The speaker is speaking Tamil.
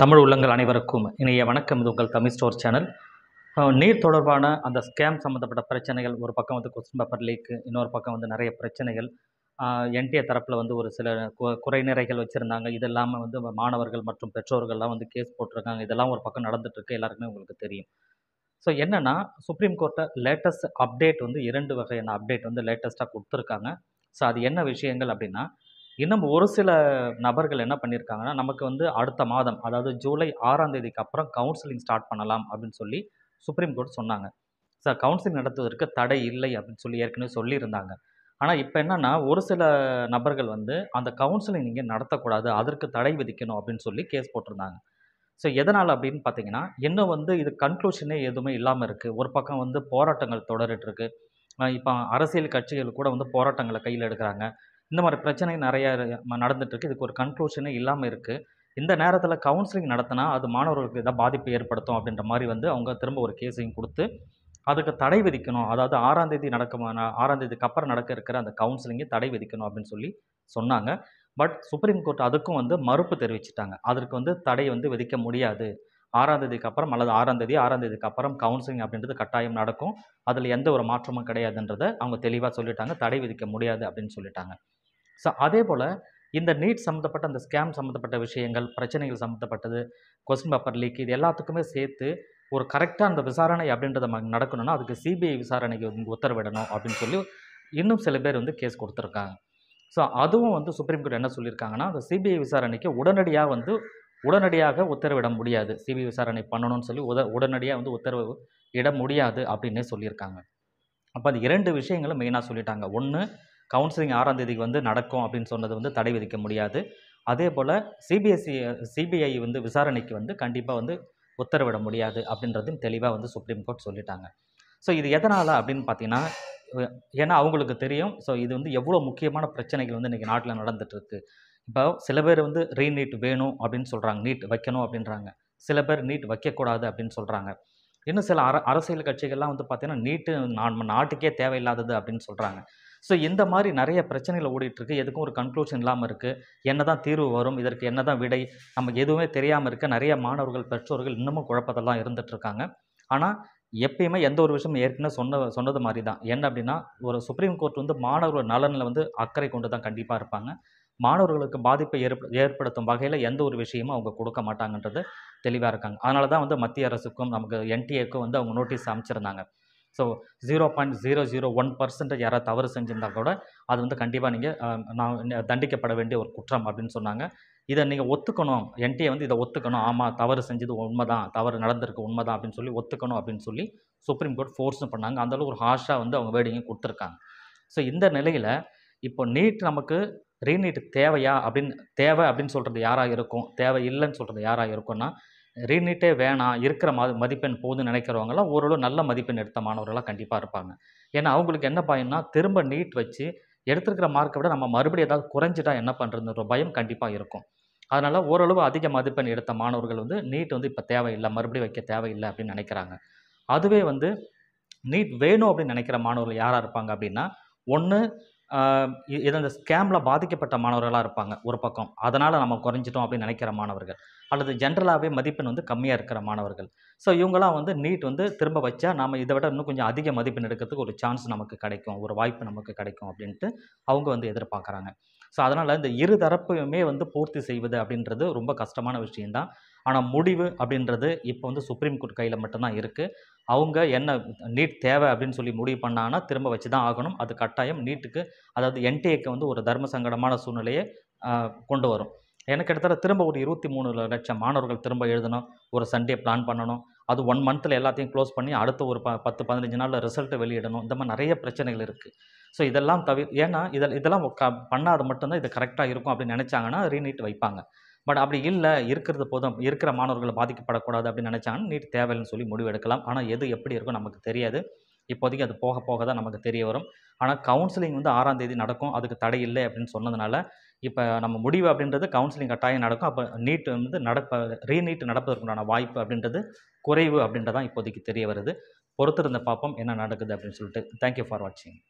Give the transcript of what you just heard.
தமிழ் உள்ளங்கள் அனைவருக்கும் இணைய வணக்கம் இது உங்கள் தமிழ் ஸ்டோர் சேனல் நீர் தொடர்பான அந்த ஸ்கேம் சம்மந்தப்பட்ட பிரச்சனைகள் ஒரு பக்கம் வந்து கொஸ்டின் பேப்பர் லீக்கு இன்னொரு பக்கம் வந்து நிறைய பிரச்சனைகள் என்டிஏ தரப்பில் வந்து ஒரு சில குறைநிறைகள் வச்சுருந்தாங்க இது இல்லாமல் வந்து மாணவர்கள் மற்றும் பெற்றோர்கள்லாம் வந்து கேஸ் போட்டிருக்காங்க இதெல்லாம் ஒரு பக்கம் நடந்துகிட்ருக்கு எல்லாருக்குமே உங்களுக்கு தெரியும் ஸோ என்னென்னா சுப்ரீம் கோர்ட்டை லேட்டஸ்ட் அப்டேட் வந்து இரண்டு வகையான அப்டேட் வந்து லேட்டஸ்ட்டாக கொடுத்துருக்காங்க ஸோ அது என்ன விஷயங்கள் அப்படின்னா இன்னும் ஒரு சில நபர்கள் என்ன பண்ணியிருக்காங்கன்னா நமக்கு வந்து அடுத்த மாதம் அதாவது ஜூலை ஆறாம் தேதிக்கு அப்புறம் கவுன்சிலிங் ஸ்டார்ட் பண்ணலாம் அப்படின்னு சொல்லி சுப்ரீம் கோர்ட் சொன்னாங்க சார் கவுன்சிலிங் நடத்துவதற்கு தடை இல்லை அப்படின்னு சொல்லி ஏற்கனவே சொல்லியிருந்தாங்க ஆனால் இப்போ என்னென்னா ஒரு சில நபர்கள் வந்து அந்த கவுன்சிலிங் நீங்கள் நடத்தக்கூடாது அதற்கு தடை விதிக்கணும் அப்படின்னு சொல்லி கேஸ் போட்டிருந்தாங்க ஸோ எதனால் அப்படின்னு பார்த்தீங்கன்னா இன்னும் வந்து இது கன்க்ளூஷனே எதுவுமே இல்லாமல் இருக்குது ஒரு பக்கம் வந்து போராட்டங்கள் தொடரிட்டு இப்போ அரசியல் கட்சிகள் கூட வந்து போராட்டங்களை கையில் எடுக்கிறாங்க இந்த மாதிரி பிரச்சனை நிறையா இருக்கு இதுக்கு ஒரு கன்க்ளூஷனே இல்லாமல் இருக்குது இந்த நேரத்தில் கவுன்சிலிங் நடத்தினா அது மாணவர்களுக்கு எதாவது பாதிப்பு ஏற்படுத்தும் அப்படின்ற மாதிரி வந்து அவங்க திரும்ப ஒரு கேஸையும் கொடுத்து அதுக்கு தடை விதிக்கணும் அதாவது ஆறாம் தேதி நடக்க ஆறாம் தேதிக்கு அப்புறம் நடக்க இருக்கிற அந்த கவுன்சிலிங்கை தடை விதிக்கணும் அப்படின்னு சொல்லி சொன்னாங்க பட் சுப்ரீம் கோர்ட் அதுக்கும் வந்து மறுப்பு தெரிவிச்சிட்டாங்க அதற்கு வந்து தடை வந்து விதிக்க முடியாது ஆறாம் தேதிக்கு அப்புறம் அல்லது ஆறாம் தேதி ஆறாம் தேதிக்கு அப்புறம் கவுன்சிலிங் அப்படின்றது கட்டாயம் நடக்கும் அதில் எந்த ஒரு மாற்றமும் கிடையாதுன்றதை அவங்க தெளிவாக சொல்லிட்டாங்க தடை விதிக்க முடியாது அப்படின்னு சொல்லிட்டாங்க ஸோ அதே போல் இந்த நீட் சம்மந்தப்பட்ட அந்த ஸ்கேம் சம்மந்தப்பட்ட விஷயங்கள் பிரச்சனைகள் சம்மந்தப்பட்டது கொஸ்டின் பேப்பர் லீக் இது எல்லாத்துக்குமே சேர்த்து ஒரு கரெக்டாக அந்த விசாரணை அப்படின்றத நடக்கணும்னா அதுக்கு சிபிஐ விசாரணைக்கு உத்தரவிடணும் அப்படின்னு சொல்லி இன்னும் சில பேர் வந்து கேஸ் கொடுத்துருக்காங்க ஸோ அதுவும் வந்து சுப்ரீம் கோர்ட் என்ன சொல்லியிருக்காங்கன்னா அந்த சிபிஐ விசாரணைக்கு உடனடியாக வந்து உடனடியாக உத்தரவிட முடியாது சிபிஐ விசாரணை பண்ணணும்னு சொல்லி உத உடனடியாக வந்து உத்தரவு இட முடியாது அப்படின்னே சொல்லியிருக்காங்க அப்போ அது இரண்டு விஷயங்களும் மெயினாக சொல்லிட்டாங்க ஒன்று கவுன்சிலிங் ஆறாம் தேதிக்கு வந்து நடக்கும் அப்படின்னு சொன்னது வந்து தடை விதிக்க முடியாது அதே போல் சிபிஎஸ்சி சிபிஐ வந்து விசாரணைக்கு வந்து கண்டிப்பாக வந்து உத்தரவிட முடியாது அப்படின்றதும் தெளிவாக வந்து சுப்ரீம் கோர்ட் சொல்லிட்டாங்க ஸோ இது எதனால் அப்படின்னு பார்த்தீங்கன்னா ஏன்னா அவங்களுக்கு தெரியும் ஸோ இது வந்து எவ்வளோ முக்கியமான பிரச்சனைகள் வந்து இன்றைக்கி நாட்டில் இருக்கு இப்போ சில பேர் வந்து ரீநீட் வேணும் அப்படின்னு சொல்கிறாங்க நீட் வைக்கணும் அப்படின்றாங்க சில பேர் நீட் வைக்கக்கூடாது அப்படின்னு சொல்கிறாங்க இன்னும் சில அர அரசியல் கட்சிகள்லாம் வந்து பார்த்திங்கன்னா நீட்டு நான் நாட்டுக்கே தேவையில்லாதது அப்படின்னு சொல்கிறாங்க ஸோ இந்த மாதிரி நிறைய பிரச்சனைகள் ஓடிட்டுருக்கு எதுக்கும் ஒரு கன்க்ளூஷன் இல்லாமல் இருக்குது என்ன தான் தீர்வு வரும் இதற்கு என்ன தான் விடை நமக்கு எதுவுமே தெரியாமல் இருக்க நிறைய மாணவர்கள் பெற்றோர்கள் இன்னமும் குழப்பத்தெல்லாம் தான் இருந்துகிட்ருக்காங்க ஆனால் எப்பயுமே எந்த ஒரு விஷயமும் ஏற்கனவே சொன்ன சொன்னது மாதிரி தான் என்ன அப்படின்னா ஒரு சுப்ரீம் கோர்ட் வந்து மாணவர்கள் நலனில் வந்து அக்கறை கொண்டு தான் கண்டிப்பாக இருப்பாங்க மாணவர்களுக்கு பாதிப்பை ஏற்ப ஏற்படுத்தும் வகையில் எந்த ஒரு விஷயமும் அவங்க கொடுக்க மாட்டாங்கன்றது தெளிவாக இருக்காங்க அதனால தான் வந்து மத்திய அரசுக்கும் நமக்கு என்டிஏக்கும் வந்து அவங்க நோட்டீஸ் அமைச்சிருந்தாங்க so zero point zero zero one percent யாராவது தவறு செஞ்சிருந்தா கூட அது வந்து கண்டிப்பாக நீங்கள் நான் தண்டிக்கப்பட வேண்டிய ஒரு குற்றம் அப்படின்னு சொன்னாங்க இதை நீங்கள் ஒத்துக்கணும் என்டிஏ வந்து இதை ஒத்துக்கணும் ஆமாம் தவறு செஞ்சது உண்மை தான் தவறு நடந்திருக்கு உண்மை தான் அப்படின்னு சொல்லி ஒத்துக்கணும் அப்படின்னு சொல்லி சுப்ரீம் கோர்ட் ஃபோர்ஸும் பண்ணாங்க அந்தளவு ஒரு ஹார்ஷாக வந்து அவங்க வேடிங்க கொடுத்துருக்காங்க ஸோ இந்த நிலையில் இப்போ நீட் நமக்கு ரீநீட் தேவையா அப்படின்னு தேவை அப்படின்னு சொல்கிறது யாராக இருக்கும் தேவை இல்லைன்னு சொல்கிறது யாராக இருக்கும்னா ரீநீட்டே வேணாம் இருக்கிற மா மதிப்பெண் போதும்னு நினைக்கிறவங்களாம் ஓரளவு நல்ல மதிப்பெண் எடுத்த மாணவர்களாக கண்டிப்பாக இருப்பாங்க ஏன்னா அவங்களுக்கு என்ன பயம்னா திரும்ப நீட் வச்சு எடுத்துருக்கிற மார்க்கை விட நம்ம மறுபடியும் ஏதாவது குறைஞ்சிட்டா என்ன பண்ணுறதுன்ற பயம் கண்டிப்பாக இருக்கும் அதனால் ஓரளவு அதிக மதிப்பெண் எடுத்த மாணவர்கள் வந்து நீட் வந்து இப்போ தேவையில்லை மறுபடியும் வைக்க தேவையில்லை அப்படின்னு நினைக்கிறாங்க அதுவே வந்து நீட் வேணும் அப்படின்னு நினைக்கிற மாணவர்கள் யாராக இருப்பாங்க அப்படின்னா ஒன்று இது இந்த ஸ்கேமில் பாதிக்கப்பட்ட மாணவர்களாக இருப்பாங்க ஒரு பக்கம் அதனால் நம்ம குறைஞ்சிட்டோம் அப்படின்னு நினைக்கிற மாணவர்கள் அல்லது ஜென்ரலாகவே மதிப்பெண் வந்து கம்மியாக இருக்கிற மாணவர்கள் ஸோ இவங்களாம் வந்து நீட் வந்து திரும்ப வச்சா நம்ம இதை விட இன்னும் கொஞ்சம் அதிக மதிப்பெண் எடுக்கிறதுக்கு ஒரு சான்ஸ் நமக்கு கிடைக்கும் ஒரு வாய்ப்பு நமக்கு கிடைக்கும் அப்படின்ட்டு அவங்க வந்து எதிர்பார்க்குறாங்க ஸோ அதனால் இந்த இரு தரப்பையுமே வந்து பூர்த்தி செய்வது அப்படின்றது ரொம்ப கஷ்டமான விஷயந்தான் ஆனால் முடிவு அப்படின்றது இப்போ வந்து சுப்ரீம் கோர்ட் கையில் மட்டும்தான் இருக்குது அவங்க என்ன நீட் தேவை அப்படின்னு சொல்லி முடிவு பண்ணாங்கன்னா திரும்ப வச்சு தான் ஆகணும் அது கட்டாயம் நீட்டுக்கு அதாவது என்டிஏக்கு வந்து ஒரு தர்ம சங்கடமான சூழ்நிலையை கொண்டு வரும் எனக்கு எடுத்தால் திரும்ப ஒரு இருபத்தி மூணு லட்சம் மாணவர்கள் திரும்ப எழுதணும் ஒரு சண்டே பிளான் பண்ணணும் அது ஒன் மந்தில் எல்லாத்தையும் க்ளோஸ் பண்ணி அடுத்த ஒரு ப பத்து பதினஞ்சு நாளில் ரிசல்ட்டை வெளியிடணும் இந்த மாதிரி நிறைய பிரச்சனைகள் இருக்குது ஸோ இதெல்லாம் தவிர ஏன்னா இதில் இதெல்லாம் க பண்ணாத மட்டும்தான் இது கரெக்டாக இருக்கும் அப்படின்னு நினச்சாங்கன்னா ரீநீட் வைப்பாங்க பட் அப்படி இல்லை இருக்கிறது போதும் இருக்கிற மாணவர்கள் பாதிக்கப்படக்கூடாது அப்படின்னு நினச்சாங்கன்னா நீட் தேவையில்லைன்னு சொல்லி முடிவு எடுக்கலாம் ஆனால் எது எப்படி இருக்கும் நமக்கு தெரியாது இப்போதைக்கு அது போக போக தான் நமக்கு தெரிய வரும் ஆனால் கவுன்சிலிங் வந்து ஆறாம் தேதி நடக்கும் அதுக்கு தடை இல்லை அப்படின்னு சொன்னதுனால இப்போ நம்ம முடிவு அப்படின்றது கவுன்சிலிங் கட்டாயம் நடக்கும் அப்போ நீட் வந்து நடப்ப ரீநீட் நடப்பதற்குண்டான வாய்ப்பு அப்படின்றது குறைவு அப்படின்றதான் இப்போதைக்கு தெரிய வருது பொறுத்திருந்த பார்ப்போம் என்ன நடக்குது அப்படின்னு சொல்லிட்டு தேங்க்யூ ஃபார் வாட்சிங்